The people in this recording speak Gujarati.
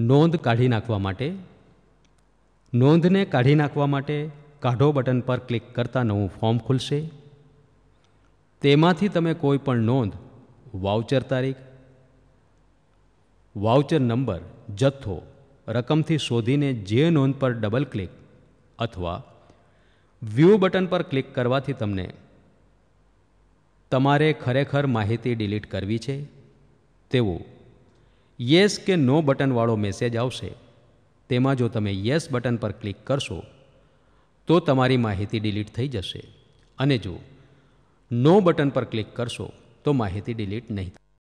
નોંધ કાઢી નાખવા માટે નોંધને કાઢી નાખવા માટે કાઢો બટન પર ક્લિક કરતા નવું ફોર્મ ખુલશે તેમાંથી તમે કોઈ પણ નોંધ વાઉચર તારીખ વાઉચર નંબર જથ્થો રકમથી શોધીને જે નોંધ પર ડબલ ક્લિક અથવા વ્યૂ બટન પર ક્લિક કરવાથી તમને તમારે ખરેખર માહિતી ડિલીટ કરવી છે તેવું યસ કે નો બટનવાળો મેસેજ આવશે તેમાં જો તમે યસ બટન પર ક્લિક કરશો તો તમારી માહિતી ડિલીટ થઈ જશે અને જો નો બટન પર ક્લિક કરશો તો માહિતી ડિલીટ નહીં